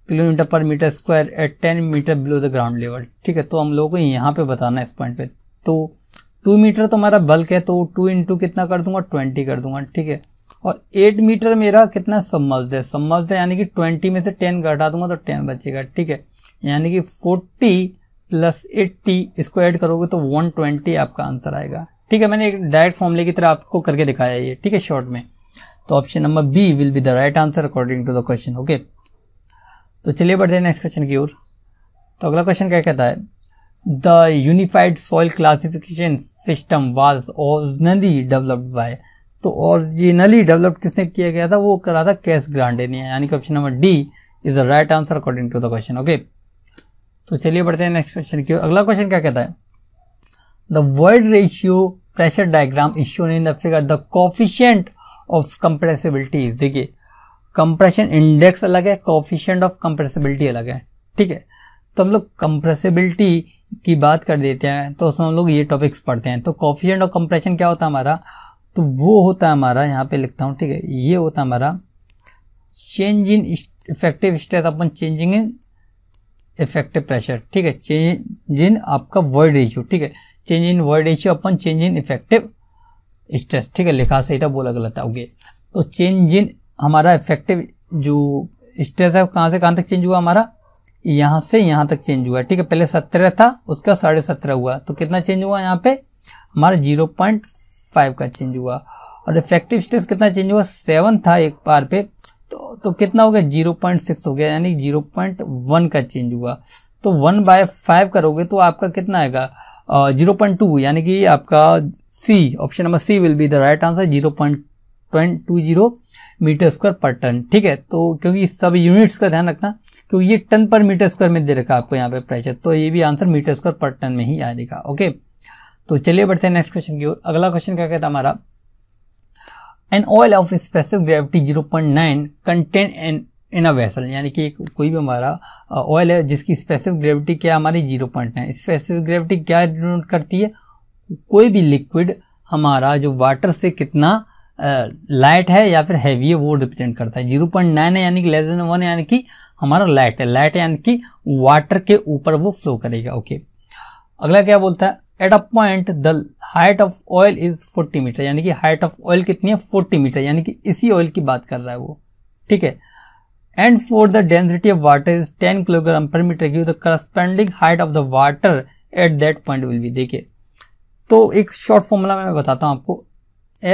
kilometre per metre square at ten metre below the ground level ठीक है तो हम लोगों को यहाँ पे बताना है इस पॉइंट पे तो टू मीटर तो हमारा बल्क है तो टू इंटू कितना कर दूंगा ट्वेंटी कर दूंगा ठीक है और एट मीटर मेरा कितना सम्मल है सम्मल है यानी कि ट्वेंटी में से टेन घटा दूंगा तो टेन बचेगा ठीक है यानी कि फोर्टी प्लस एट्टी इसको ऐड करोगे तो वन ट्वेंटी आपका आंसर आएगा ठीक है मैंने एक डायरेक्ट फॉर्मूले की तरह आपको करके दिखाया ये ठीक है शॉर्ट में तो option number B will be the right answer according to the question okay तो चलिए बढ़ते हैं नेक्स्ट क्वेश्चन की ओर तो अगला क्वेश्चन क्या कहता है the unified soil classification system was originally developed by तो ओरिजिनली डेवलप किसने किया गया था वो करा था कैस ग्रांडे ने यानी कि option number D is the right answer according to the question okay तो चलिए बढ़ते हैं नेक्स्ट क्वेश्चन की अगला क्वेश्चन क्या कहता है the void ratio pressure diagram is shown in the figure the coefficient of compressibility देखिए कंप्रेशन इंडेक्स अलग है कॉफिशियंट ऑफ कंप्रेसिबिलिटी अलग है ठीक है तो हम लोग कंप्रेसिबिलिटी की बात कर देते हैं तो उसमें हम लोग ये टॉपिक्स पढ़ते हैं तो कॉफिशियंट ऑफ कंप्रेशन क्या होता है हमारा तो वो होता है हमारा यहाँ पे लिखता हूँ ठीक है ये होता है हमारा change in effective stress upon changing in effective pressure ठीक है चेंज इन आपका वर्ड रेशियो ठीक है change in void ratio upon change in effective stress ठीक है लिखा सही था बोला गलत था ओके तो चेंज इन हमारा इफेक्टिव जो स्ट्रेस है कहाँ से कहाँ तक चेंज हुआ हमारा यहाँ से यहाँ तक चेंज हुआ ठीक है पहले सत्रह था उसका साढ़े सत्रह हुआ तो कितना चेंज हुआ यहाँ पे हमारा जीरो पॉइंट फाइव का चेंज हुआ और इफेक्टिव स्ट्रेस कितना चेंज हुआ सेवन था एक बार पे तो तो कितना हो गया जीरो पॉइंट सिक्स हो गया यानी जीरो पॉइंट वन का चेंज हुआ तो वन बाय फाइव करोगे तो आपका कितना आएगा जीरो पॉइंट टू यानी कि आपका C option number C will be the right answer zero point twenty two zero metre square per ton ठीक है तो क्योंकि सब यूनिट्स का ध्यान रखना क्योंकि ये टन पर मीटर स्क्वायर में दे रखा है आपको यहाँ पे प्रेशर तो ये भी answer metre square per ton में ही आ जाएगा ओके तो चलिए बढ़ते हैं नेक्स्ट क्वेश्चन की ओर अगला क्वेश्चन क्या कहता है हमारा an oil of specific gravity zero point nine contained in a vessel यानी कि कोई भी हमारा ऑयल है जिसकी स्पेसिफिक ग्रेविटी क्या हमारी zero point nine specific gravity क्या डिनोट करती है कोई भी लिक्विड हमारा जो वाटर से कितना लाइट है या फिर हैवी है वो रिप्रेजेंट करता है जीरो पॉइंट नाइन है यानी कि लेस देन वन यानी कि हमारा लाइट है लाइट यानी कि वाटर के ऊपर वो फ्लो करेगा ओके अगला क्या बोलता है at a point the height of oil is 40 metre यानी कि हाइट ऑफ ऑयल कितनी है 40 मीटर यानी कि इसी ऑयल की बात कर रहा है वो ठीक है and for the density of water is 10 kilogram per metre cube the corresponding height of the water at that point will be देखिए तो एक शॉर्ट फॉर्मूला मैं बताता हूँ आपको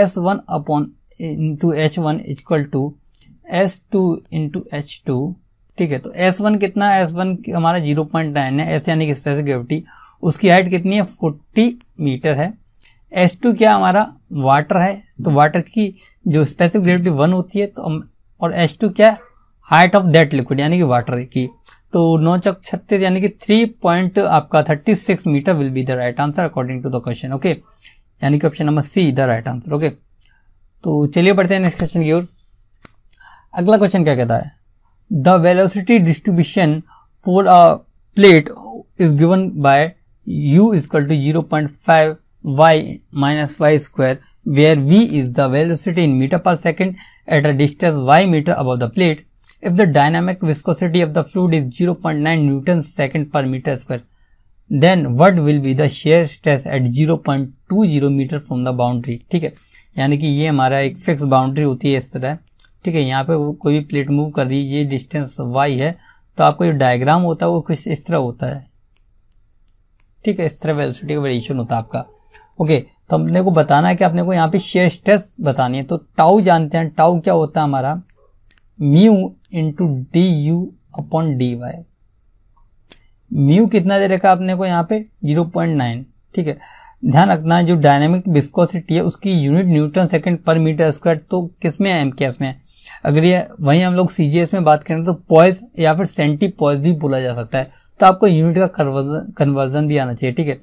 S one upon into H one is equal to S two into H two ठीक है तो एस वन कितना है एस वन हमारा जीरो पॉइंट नाइन है एस यानी कि स्पेसिफिक ग्रेविटी उसकी हाइट कितनी है फोर्टी मीटर है एस टू क्या हमारा वाटर है तो वाटर की जो स्पेसिफिक ग्रेविटी वन होती है तो और एस टू क्या हाइट ऑफ दैट लिक्विड यानी कि वाटर की तो नौ चौक छत्तीस यानी कि थ्री पॉइंट आपका thirty six metre will be the right answer according to the question okay यानी कि option number C the right answer okay तो चलिए बढ़ते हैं नेक्स्ट क्वेश्चन की ओर अगला क्वेश्चन क्या कहता है the velocity distribution for a plate is given by u is equal to 0.5 y minus y square where v is the velocity in meter per second at a distance y meter above the plate if the dynamic viscosity of the fluid is 0.9 newton second per meter square then what will be the shear stress at 0.20 meter from the boundary ठीक है यानी कि ये हमारा एक fix boundary होती है इस तरह ठीक है यहाँ पे कोई भी प्लेट मूव कर रही है ये डिस्टेंस y है तो आपका जो डायग्राम होता है वो कुछ इस तरह होता है ठीक है इस तरह वेलोसिटी का वेरिएशन होता है आपका ओके तो अपने को बताना है कि अपने को यहाँ पे शेयर स्ट्रेस बतानी है तो टाउ जानते हैं टाउ क्या होता है हमारा mu into d u upon d y mu कितना दे रखा अपने को यहाँ पे जीरो पॉइंट नाइन ठीक है ध्यान रखना है जो डायनेमिक बिस्कोसिटी है उसकी unit newton second per metre square तो किस में है एम के एस में अगर ये वहीं हम लोग सी में बात करें तो पॉइज या फिर सेंटी पॉइज भी बोला जा सकता है तो आपको यूनिट का कन्वर्जन भी आना चाहिए ठीक है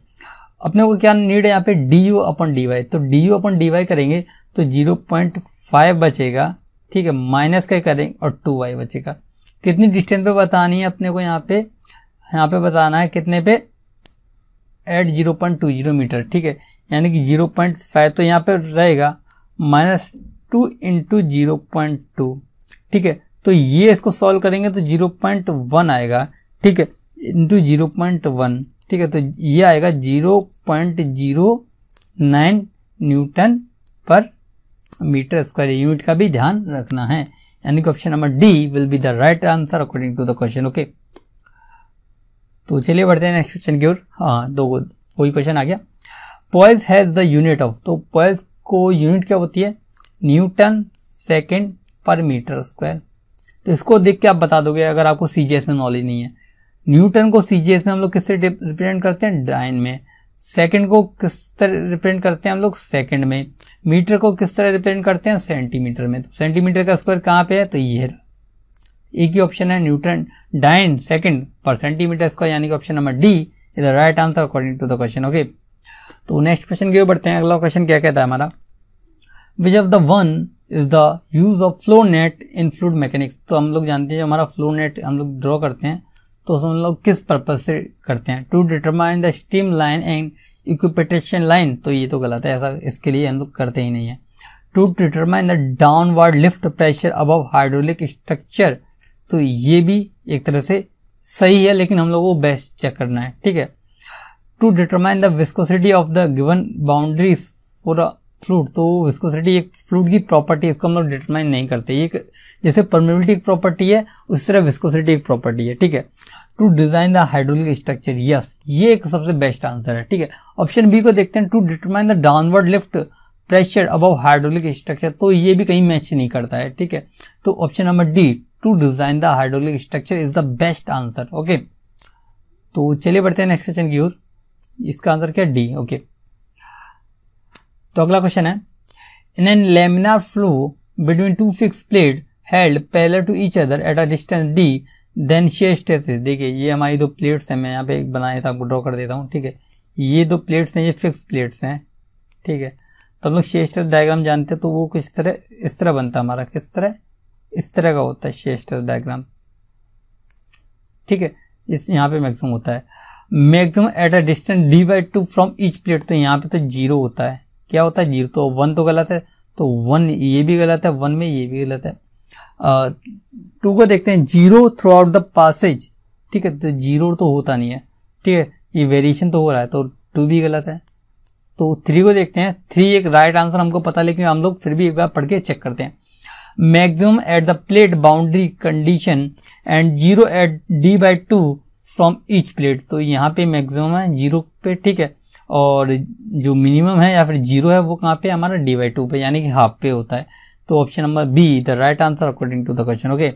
अपने को क्या नीड है यहाँ पे d u upon d y तो d u upon d y करेंगे तो जीरो पॉइंट फाइव बचेगा ठीक है माइनस का करेंगे और टू वाई बचेगा कितनी डिस्टेंस पे बतानी है अपने को यहाँ पे यहाँ पे बताना है कितने पे at zero point two zero metre ठीक है यानी कि जीरो पॉइंट फाइव तो यहाँ पे रहेगा minus two into zero point two ठीक है तो ये इसको सॉल्व करेंगे तो जीरो पॉइंट वन आएगा ठीक है इंटू जीरो पॉइंट वन ठीक है तो ये आएगा zero point zero nine newton per metre square unit का भी ध्यान रखना है यानी कि option number D will be the right answer according to the question okay तो चलिए बढ़ते हैं नेक्स्ट क्वेश्चन की ओर हाँ दो वही क्वेश्चन आ गया poise has the unit of तो पॉइज को यूनिट क्या होती है newton second per metre square तो इसको देख के आप बता दोगे अगर आपको सी में नॉलेज नहीं है न्यूटन को सीजीएस में हम लोग किससे रिप्रेजेंट करते हैं डाइन में सेकंड को किस तरह रिप्रेजेंट करते हैं हम लोग सेकंड में मीटर को किस तरह रिप्रेजेंट करते हैं सेंटीमीटर में तो सेंटीमीटर का स्क्वायर कहाँ पे है तो ये एक ही ऑप्शन है newton dyne second per centimetre square यानी कि option number D is the right answer according to the question okay तो नेक्स्ट क्वेश्चन क्यों बढ़ते हैं अगला क्वेश्चन क्या कहता है हमारा which of the one is the use of flow net in fluid mechanics तो हम लोग जानते हैं जो हमारा फ्लो नेट हम लोग ड्रॉ करते हैं तो हम लोग किस पर्पज से करते हैं to determine the stream line and equipotential line तो ये तो गलत है ऐसा इसके लिए हम लोग करते ही नहीं है to determine the downward lift pressure above hydraulic structure तो ये भी एक तरह से सही है लेकिन हम लोग को बेस्ट चेक करना है ठीक है to determine the viscosity of the given boundaries for fluid तो विस्कोसिटी एक फ्लूड की प्रॉपर्टी इसको हम लोग डिटरमाइन नहीं करते ये जैसे परमेबिलिटी एक प्रॉपर्टी है उस तरह विस्कोसिटी एक प्रॉपर्टी है ठीक है to design the hydraulic structure yes ये एक सबसे बेस्ट आंसर है ठीक है ऑप्शन बी को देखते हैं to determine the downward lift pressure above hydraulic structure तो ये भी कहीं मैच नहीं करता है ठीक है तो option number D to design the hydraulic structure is the best answer okay तो चलिए बढ़ते हैं नेक्स्ट क्वेश्चन की ओर इसका आंसर क्या डी ओके okay. तो अगला क्वेश्चन है in an laminar flow between two fix plate held parallel to each other at a distance d then shear stresses देखिए ये हमारी दो प्लेट्स हैं मैं यहाँ पे एक बनाया था आपको ड्रॉ कर देता हूँ ठीक है ये दो प्लेट्स हैं ये फिक्स प्लेट्स हैं ठीक है तो हम लोग शेयर स्ट्रेस डायग्राम जानते हैं तो वो किस तरह इस तरह बनता है हमारा किस तरह इस तरह का होता है शेयर स्ट्रेस डायग्राम ठीक है इस यहाँ पे मैक्सिमम होता है maximum at a distance d by two from each plate तो यहाँ पे तो जीरो होता है क्या होता है जीरो तो वन तो गलत है तो वन ये भी गलत है वन में ये भी गलत है टू को देखते हैं zero throughout the passage ठीक है तो जीरो तो होता नहीं है ठीक है ये वेरिएशन तो हो रहा है तो टू भी गलत है तो थ्री को देखते हैं थ्री एक राइट आंसर हमको पता लेकिन हम लोग फिर भी एक बार पढ़ के चेक करते हैं maximum at the plate boundary condition and zero at d by two from each plate तो यहाँ पे मैक्सिमम है जीरो पे ठीक है और जो मिनिमम है या फिर जीरो है वो कहाँ पे हमारा डी बाई टू पे यानी कि हाफ पे होता है तो option number B the right answer according to the question okay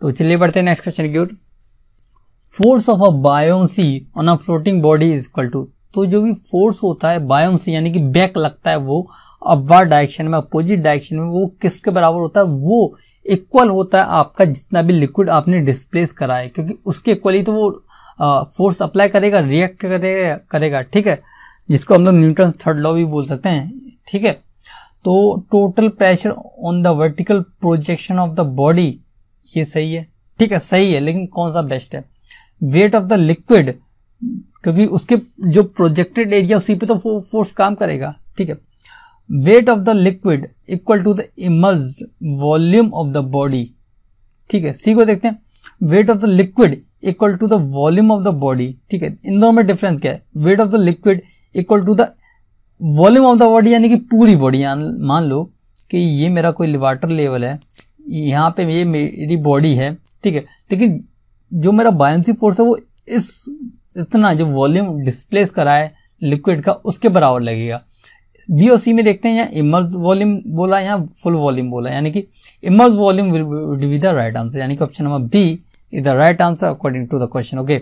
तो चलिए बढ़ते हैं नेक्स्ट क्वेश्चन की ओर force of a buoyancy on a floating body is equal to तो जो भी फोर्स होता है बायोसी यानी कि बैक लगता है वो अपवार डायरेक्शन में अपोजिट डायरेक्शन में वो किसके बराबर होता है वो इक्वल होता है आपका जितना भी लिक्विड आपने डिस्प्लेस करा है क्योंकि उसके इक्वली तो वो फोर्स अप्लाई करेगा रिएक्ट करेगा करेगा ठीक है जिसको हम लोग न्यूटन थर्ड लॉ भी बोल सकते हैं ठीक है तो total pressure on the vertical projection of the body ये सही है ठीक है सही है लेकिन कौन सा बेस्ट है वेट ऑफ द लिक्विड क्योंकि उसके जो प्रोजेक्टेड एरिया उसी पे तो फोर्स काम करेगा ठीक है weight of the liquid equal to the immersed volume of the body ठीक है सी को देखते हैं weight of the liquid equal to the volume of the body ठीक है इन दोनों में डिफरेंस क्या है weight of the liquid equal to the volume of the body यानी कि पूरी बॉडी मान लो कि ये मेरा कोई लिवाटर लेवल है यहाँ पे ये मेरी बॉडी है ठीक है लेकिन जो मेरा बायोसी फोर्स है वो इस इतना जो वॉल्यूम डिस्प्लेस करा है लिक्विड का उसके बराबर लगेगा बी और सी में देखते हैं यहाँ इमर्ज वॉल्यूम बोला यहाँ फुल वॉल्यूम बोला यानी कि immersed volume will be the right answer यानी कि option number B is the right answer according to the question okay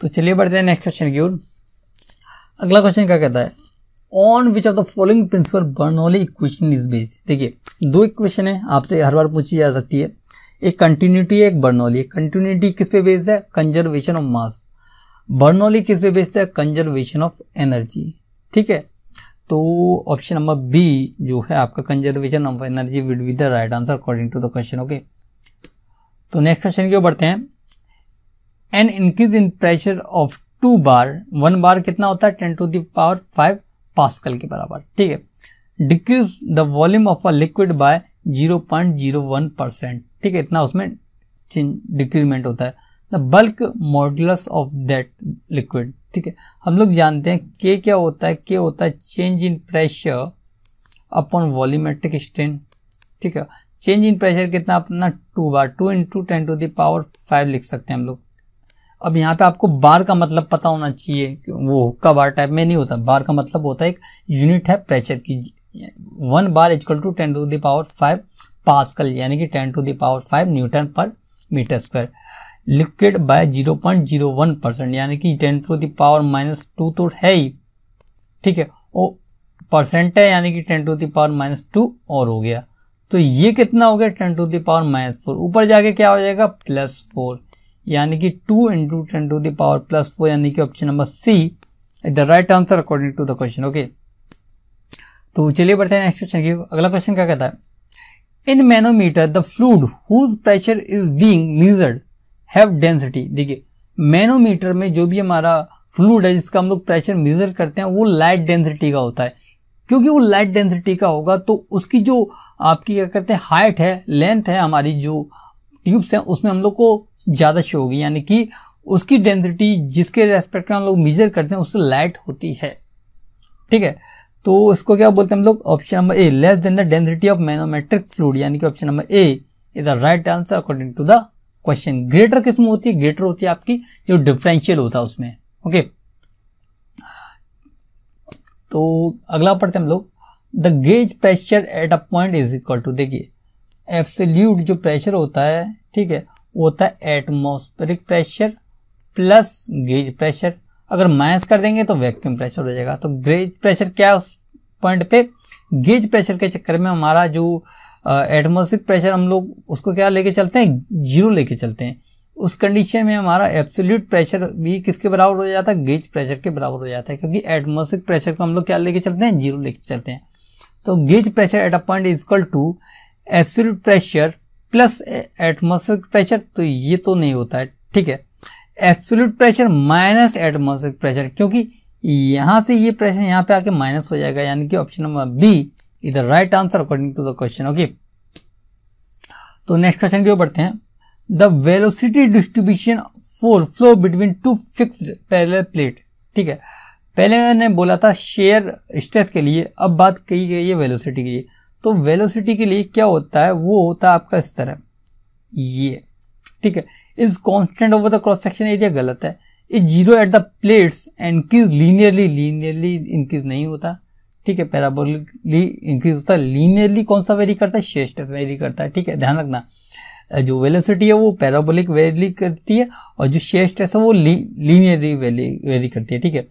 तो चलिए बढ़ते हैं नेक्स्ट क्वेश्चन की ओर अगला क्वेश्चन क्या कहता है on which of the following principle Bernoulli equation is based देखिए दो इक्वेशन है आपसे हर बार पूछी जा सकती है एक कंटिन्यूटी है एक बर्नौली कंटिन्यूटी किस पे बेस्ड है कंजर्वेशन ऑफ मास बर्नौली किस पे बेस्ड है कंजर्वेशन ऑफ एनर्जी ठीक है तो ऑप्शन नंबर बी जो है आपका conservation of energy will be the right answer according to the question okay तो नेक्स्ट क्वेश्चन की ओर बढ़ते हैं an increase in pressure of two bar one bar कितना होता है ten to the power five pascal के बराबर ठीक है decrease the volume of a liquid by zero point zero one percent ठीक है इतना उसमें डिक्रीमेंट होता है the bulk modulus of that liquid ठीक है हम लोग जानते हैं के क्या होता है के होता है change in pressure upon volumetric strain ठीक है चेंज इन प्रेशर कितना अपना two bar two into ten to the power five लिख सकते हैं हम लोग अब यहाँ पे आपको बार का मतलब पता होना चाहिए वो हुक्का बार टाइप में नहीं होता बार का मतलब होता है एक यूनिट है प्रेशर की one bar is equal to ten to the power five pascal यानी कि ten to the power five newton per metre square liquid by zero point zero one percent यानी कि ten to the power minus two तो है ही ठीक है वो परसेंट है यानी कि ten to the power minus two और हो गया तो ये कितना हो गया ten to the power minus four ऊपर जाके क्या हो जाएगा प्लस फोर यानी कि two into ten to the power plus four यानी कि option number C is the right answer according to the question okay तो चलिए बढ़ते हैं नेक्स्ट क्वेश्चन की अगला क्वेश्चन क्या कहता है in manometer the fluid whose pressure is being measured have density देखिए मैनोमीटर में जो भी हमारा फ्लूड है जिसका हम लोग प्रेशर मेजर करते हैं वो लाइट डेंसिटी का होता है क्योंकि वो लाइट डेंसिटी का होगा तो उसकी जो आपकी क्या कहते हैं हाइट है लेंथ है हमारी जो ट्यूब्स हैं उसमें हम लोग को ज़्यादा शो होगी यानी कि उसकी डेंसिटी जिसके रेस्पेक्ट में हम लोग मेजर करते हैं उससे लाइट होती है ठीक है तो इसको क्या बोलते हैं हम लोग option number A less than the density of manometric fluid यानी कि option number A is the right answer according to the question greater किस्म होती है ग्रेटर होती है आपकी जो डिफरेंशियल होता है उसमें ओके okay? तो अगला पढ़ते हम लोग the gauge pressure at a point is equal to देखिए एब्सोल्यूट जो प्रेशर होता है ठीक है वो होता है atmospheric pressure plus gauge pressure अगर माइनस कर देंगे तो वैक्यूम प्रेशर हो जाएगा तो गेज प्रेशर क्या है उस पॉइंट पे गेज प्रेशर के चक्कर में हमारा जो एटमोस्फेरिक प्रेशर हम लोग उसको क्या लेके चलते हैं जीरो लेके चलते हैं उस कंडीशन में हमारा एब्सोल्यूट प्रेशर भी किसके बराबर हो जाता है गेज प्रेशर के बराबर हो जाता है क्योंकि एटमोस्फेरिक प्रेशर को हम लोग क्या लेके चलते हैं जीरो लेके चलते हैं तो gauge pressure at a point is equal to absolute pressure plus atmospheric pressure तो ये तो नहीं होता है ठीक है absolute pressure minus atmospheric pressure क्योंकि यहाँ से ये प्रेशर यहाँ पे आके माइनस हो जाएगा यानी कि option number B is the right answer according to the question okay तो नेक्स्ट क्वेश्चन की ओर बढ़ते हैं the velocity distribution for flow between two fix parallel plate ठीक है पहले मैंने बोला था शेयर स्ट्रेस के लिए अब बात कही गई है वेलोसिटी के लिए तो वेलोसिटी के लिए क्या होता है वो होता है आपका इस तरह ये ठीक है is constant over the cross section area गलत है is zero at the plates increase linearly linearly increase नहीं होता ठीक है पैराबोलिकली इंक्रीज होता है लीनियरली कौन सा वेरी करता है शेयर स्ट्रेस वेरी करता है ठीक है ध्यान रखना जो वेलोसिटी है वो पैराबोलिक वेरी करती है और जो शेयर स्ट्रेस है वो ली, लीनियरली वेरी करती है ठीक है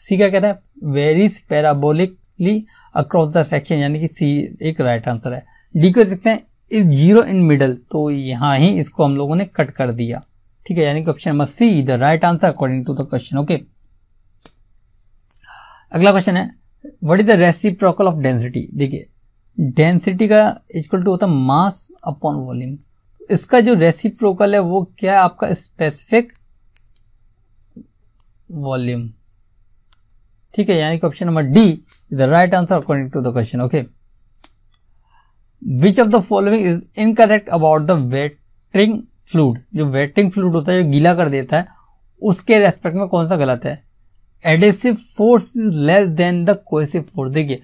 सी क्या कहता है varies parabolically across the section यानी कि सी एक राइट आंसर है डी कर सकते हैं इज जीरो इन मिडल तो यहाँ ही इसको हम लोगों ने कट कर दिया ठीक है यानी कि option number C the right answer according to the question okay अगला क्वेश्चन है what is the reciprocal of density देखिए डेंसिटी का इक्वल टू होता है मास अपॉन वॉल्यूम इसका जो रेसिप्रोकल है वो क्या है आपका स्पेसिफिक वॉल्यूम ठीक है यानी कि option number D is the right answer according to the question okay which of the following is incorrect about the wetting fluid जो वेटिंग फ्लूड होता है जो गीला कर देता है उसके रेस्पेक्ट में कौन सा गलत है adhesive force is less than the cohesive force देखिए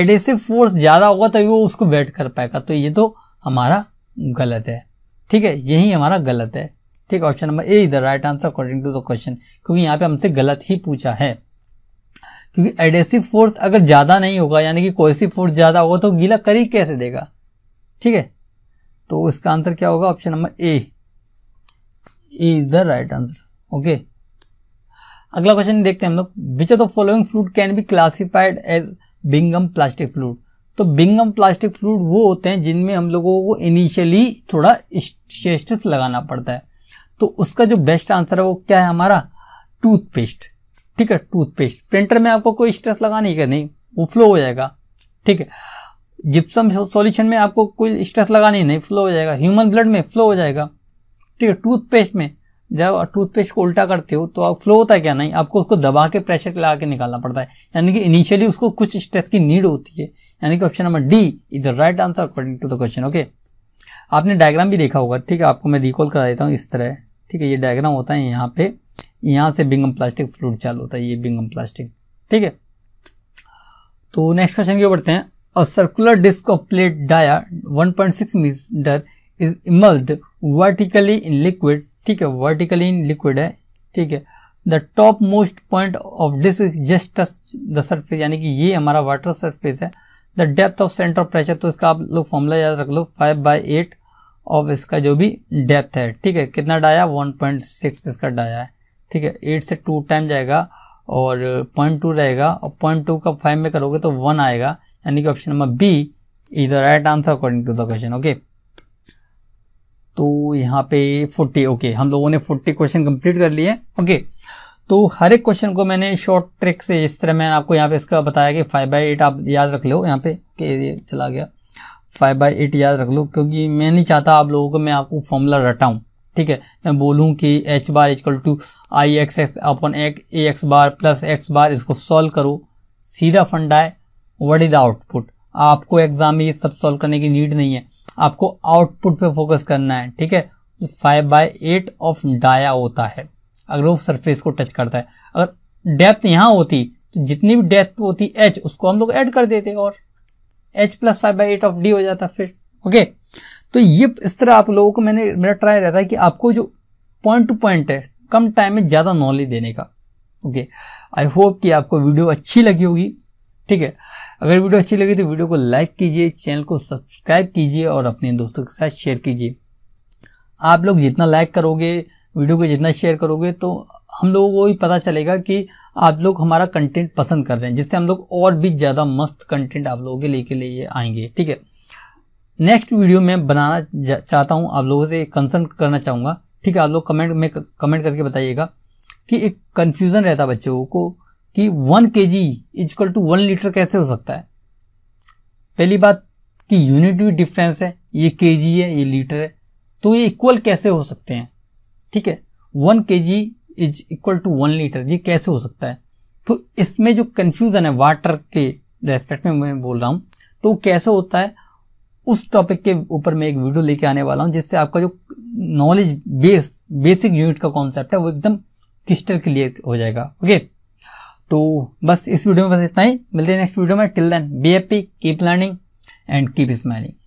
एडेसिव फोर्स ज़्यादा होगा तभी वो उसको वेट कर पाएगा तो ये तो हमारा गलत है ठीक है यही हमारा गलत है ठीक option number A is the right answer according to the question क्योंकि यहाँ पे हमसे गलत ही पूछा है क्योंकि एडेसिव फोर्स अगर ज़्यादा नहीं होगा यानी कि कोसिव फोर्स ज़्यादा होगा तो गीला करी कैसे देगा ठीक है तो इसका आंसर क्या होगा option number A A is the right answer okay अगला क्वेश्चन देखते हैं हम लोग which of the following fluid can be classified as Bingham plastic fluid तो बिंगम प्लास्टिक फ्लूड वो होते हैं जिनमें हम लोगों को इनिशियली थोड़ा स्टेस्टिस लगाना पड़ता है तो उसका जो बेस्ट आंसर है वो क्या है हमारा टूथपेस्ट ठीक है टूथपेस्ट प्रिंटर में आपको कोई स्ट्रेस का नहीं वो फ्लो हो जाएगा ठीक है जिप्सम सॉल्यूशन में आपको कोई स्ट्रेस लगाने नहीं फ्लो हो जाएगा ह्यूमन ब्लड में फ्लो हो जाएगा ठीक है टूथपेस्ट में जब टूथपेस्ट को उल्टा करते हो तो आप फ्लो होता है क्या नहीं आपको उसको दबा के प्रेशर लगा के निकालना पड़ता है यानी कि इनिशियली उसको कुछ स्ट्रेस की नीड होती है यानी कि option number D is the right answer according to the question okay आपने डायग्राम भी देखा होगा ठीक है आपको मैं रिकॉल करा देता हूँ इस तरह ठीक है ये डायग्राम होता है यहाँ पे यहाँ से बिंगम प्लास्टिक फ्लूड चालू होता है ये बिंगम प्लास्टिक ठीक है तो नेक्स्ट क्वेश्चन क्यों बढ़ते हैं a circular disc of plate dia one metre is immersed vertically in liquid ठीक है वर्टिकली इन लिक्विड है ठीक है the top most point of disc is just touch the surface यानी कि ये हमारा वाटर सर्फेस है the depth of centre of pressure तो इसका आप लोग फॉर्मूला याद रख लो फाइव बाई एट ऑफ इसका जो भी डेप्थ है ठीक है कितना डाया वन पॉइंट सिक्स इसका डाया है ठीक है एट से टू टाइम जाएगा और पॉइंट टू रहेगा और पॉइंट टू का फाइव में करोगे तो वन आएगा यानी कि option number B is the right answer according to the question okay तो यहाँ पे फोर्टी ओके हम लोगों ने फोर्टी क्वेश्चन कंप्लीट कर लिए ओके तो हर एक क्वेश्चन को मैंने शॉर्ट ट्रिक से इस तरह मैंने आपको यहाँ पे इसका बताया कि फाइव बाई एट आप याद रख लो यहाँ पे के चला गया फाइव बाई एट याद रख लो क्योंकि मैं नहीं चाहता आप लोगों को मैं आपको फॉर्मूला रटाऊँ ठीक है मैं बोलूँ कि H bar is equal to I X X अपन एक A X bar plus X bar इसको सॉल्व करो सीधा फंडा है वट इज़ आउटपुट आपको एग्जाम में ये सब सॉल्व करने की नीड नहीं है आपको आउटपुट पे फोकस करना है ठीक है five by eight of dia होता है अगर वो सरफेस को टच करता है अगर डेप्थ यहां होती तो जितनी भी डेप्थ होती एच उसको हम लोग ऐड कर देते और H plus five by eight of D हो जाता फिर ओके तो ये इस तरह आप लोगों को मैंने मेरा ट्राई रहता है कि आपको जो पॉइंट टू पॉइंट है कम टाइम में ज़्यादा नॉलेज देने का ओके आई होप कि आपको वीडियो अच्छी लगी होगी ठीक है अगर वीडियो अच्छी लगी तो वीडियो को लाइक कीजिए चैनल को सब्सक्राइब कीजिए और अपने दोस्तों के साथ शेयर कीजिए आप लोग जितना लाइक करोगे वीडियो को जितना शेयर करोगे तो हम लोगों को भी पता चलेगा कि आप लोग हमारा कंटेंट पसंद कर रहे हैं जिससे हम लोग और भी ज़्यादा मस्त कंटेंट आप लोगों के लेके लिए आएंगे ठीक है नेक्स्ट वीडियो में बनाना चाहता हूँ आप लोगों से कंसर्न करना चाहूँगा ठीक है आप लोग कमेंट में कमेंट करके बताइएगा कि एक कन्फ्यूज़न रहता है बच्चों को कि one K G equal to one litre कैसे हो सकता है पहली बात कि यूनिट भी डिफरेंस है ये के जी है ये लीटर है तो ये इक्वल कैसे हो सकते हैं ठीक है one K G is equal to one litre ये कैसे हो सकता है तो इसमें जो कन्फ्यूज़न है वाटर के रेस्पेक्ट में मैं बोल रहा हूँ तो वो कैसे होता है उस टॉपिक के ऊपर मैं एक वीडियो लेके आने वाला हूँ जिससे आपका जो नॉलेज बेस बेसिक यूनिट का कॉन्सेप्ट है वो एकदम क्रिस्टल क्लियर हो जाएगा ओके तो बस इस वीडियो में बस इतना ही मिलते हैं नेक्स्ट वीडियो में till then be happy keep learning and keep smiling